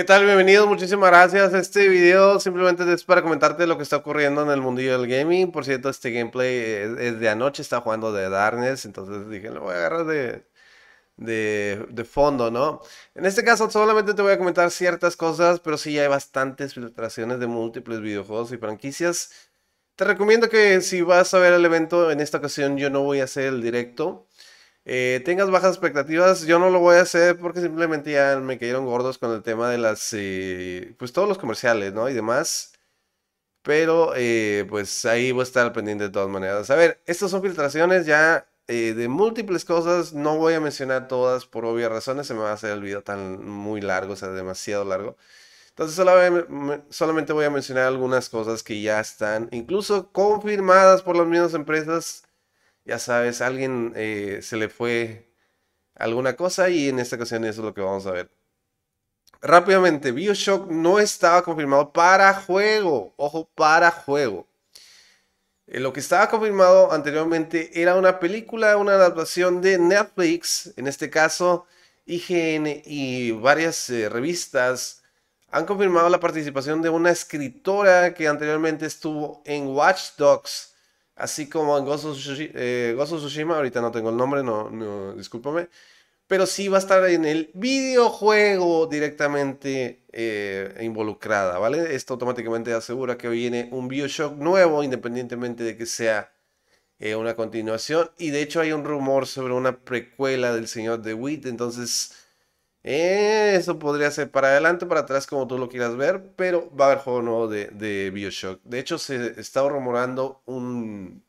¿Qué tal? Bienvenidos, muchísimas gracias. Este video simplemente es para comentarte lo que está ocurriendo en el mundillo del gaming. Por cierto, este gameplay es, de anoche, está jugando de Darkness, entonces dije, lo voy a agarrar de, de, de, fondo, ¿no? En este caso solamente te voy a comentar ciertas cosas, pero sí hay bastantes filtraciones de múltiples videojuegos y franquicias. Te recomiendo que si vas a ver el evento, en esta ocasión yo no voy a hacer el directo. Eh, tengas bajas expectativas, yo no lo voy a hacer porque simplemente ya me cayeron gordos con el tema de las, eh, pues todos los comerciales, ¿no? Y demás. Pero eh, pues ahí voy a estar pendiente de todas maneras. A ver, estas son filtraciones ya de múltiples cosas. No voy a mencionar todas por obvias razones. Se me va a hacer el video tan muy largo, o sea, demasiado largo. Entonces solamente voy a mencionar algunas cosas que ya están incluso confirmadas por las mismas empresas ya sabes, alguien eh, se le fue alguna cosa y en esta ocasión eso es lo que vamos a ver. Rápidamente, Bioshock no estaba confirmado para juego. Ojo, para juego. Eh, lo que estaba confirmado anteriormente era una película, una adaptación de Netflix, en este caso IGN y varias eh, revistas han confirmado la participación de una escritora que anteriormente estuvo en Watch Dogs Así como en eh, Ghost of, Tsushima, ahorita no tengo el nombre, no, discúlpame. Pero sí va a estar en el videojuego directamente eh, involucrada, ¿vale? Esto automáticamente asegura que viene un Bioshock nuevo, independientemente de que sea eh, una continuación. Y de hecho hay un rumor sobre una precuela del Señor de wit entonces eso podría ser para adelante, para atrás, como tú lo quieras ver, pero va a haber juego nuevo de, Bioshock. De hecho, se está rumorando un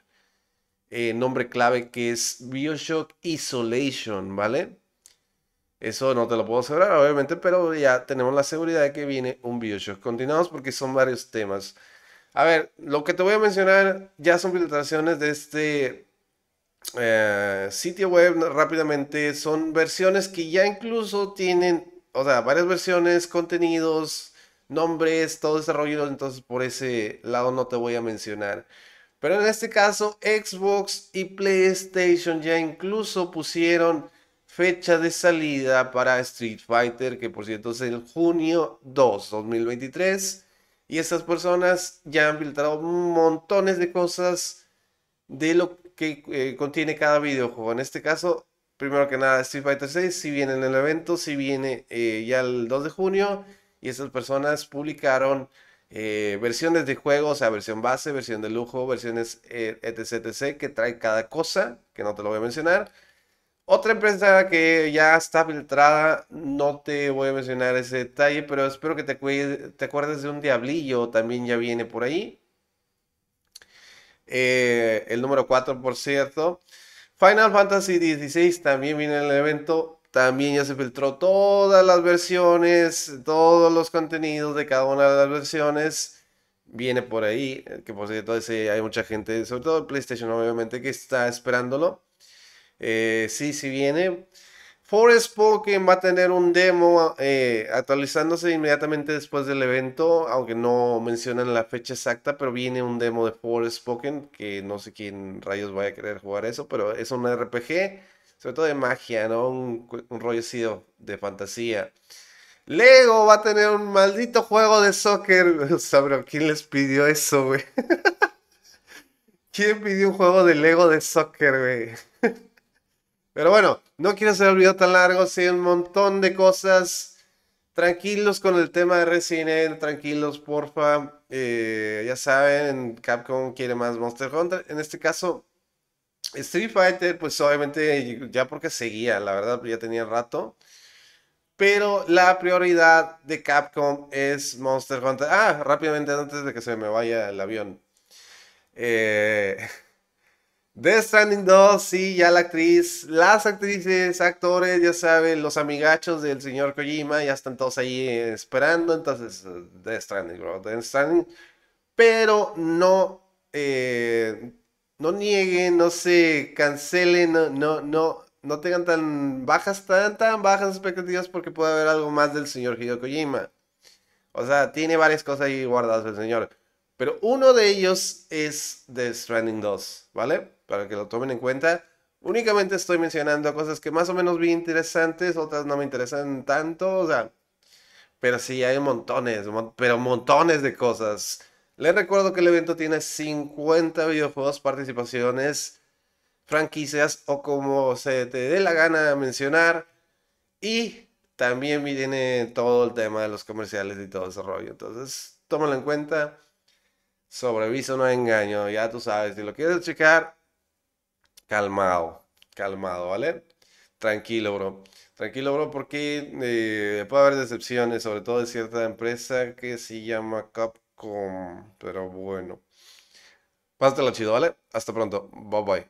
eh, nombre clave que es Bioshock Isolation, ¿vale? Eso no te lo puedo asegurar, obviamente, pero ya tenemos la seguridad de que viene un Bioshock. Continuamos porque son varios temas. A ver, lo que te voy a mencionar ya son filtraciones de este eh, sitio web rápidamente son versiones que ya incluso tienen, o sea, varias versiones, contenidos, nombres, todo desarrollado entonces por ese lado no te voy a mencionar. Pero en este caso, Xbox y PlayStation ya incluso pusieron fecha de salida para Street Fighter, que por cierto es el junio 2, 2023. Y estas personas ya han filtrado montones de cosas de lo que eh, contiene cada videojuego. En este caso, primero que nada, Street Fighter 6 si viene en el evento, si viene eh, ya el 2 de junio. Y esas personas publicaron eh, versiones de juego, o sea, versión base, versión de lujo, versiones etc, etc, que trae cada cosa, que no te lo voy a mencionar. Otra empresa que ya está filtrada, no te voy a mencionar ese detalle, pero espero que te acuerdes de un diablillo, también ya viene por ahí. Eh, el número 4, por cierto. Final Fantasy XVI también viene en el evento. También ya se filtró todas las versiones, todos los contenidos de cada una de las versiones. Viene por ahí, eh, que por cierto hay mucha gente, sobre todo el PlayStation obviamente, que está esperándolo. Eh, sí, sí viene. Forest Pokémon va a tener un demo eh, actualizándose inmediatamente después del evento, aunque no mencionan la fecha exacta, pero viene un demo de Forest Spoken que no sé quién rayos vaya a querer jugar eso, pero es un RPG, sobre todo de magia, ¿no? Un, un rollo de fantasía. Lego va a tener un maldito juego de soccer. O ¿quién les pidió eso, güey? ¿Quién pidió un juego de Lego de soccer, güey? Pero bueno, no quiero hacer el video tan largo, sí, un montón de cosas. Tranquilos con el tema de Resident Evil, tranquilos, porfa. Eh, ya saben, Capcom quiere más Monster Hunter. En este caso, Street Fighter, pues obviamente ya porque seguía, la verdad, ya tenía rato. Pero la prioridad de Capcom es Monster Hunter. Ah, rápidamente antes de que se me vaya el avión. Eh, Death Stranding 2, sí, ya la actriz, las actrices, actores, ya saben, los amigachos del señor Kojima, ya están todos ahí esperando, entonces Death eh, Stranding, bro, Death Stranding, pero no, eh, no nieguen, no se cancelen, no, no, no, tengan tan bajas, tan, tan bajas expectativas porque puede haber algo más del señor Hideo Kojima. O sea, tiene varias cosas ahí guardadas el señor. Pero uno de ellos es The Stranding 2, ¿vale? Para que lo tomen en cuenta. Únicamente estoy mencionando cosas que más o menos vi interesantes, otras no me interesan tanto, o sea. Pero sí, hay montones, pero montones de cosas. Les recuerdo que el evento tiene 50 videojuegos, participaciones, franquicias o como se te dé la gana mencionar. Y también viene todo el tema de los comerciales y todo ese rollo. Entonces, tómalo en cuenta sobreviso no engaño, ya tú sabes. Si lo quieres checar, calmado, calmado, ¿vale? Tranquilo, bro. Tranquilo, bro, porque eh, puede haber decepciones, sobre todo de cierta empresa que se llama Capcom. Pero bueno. Pásatelo chido, ¿vale? Hasta pronto. Bye bye.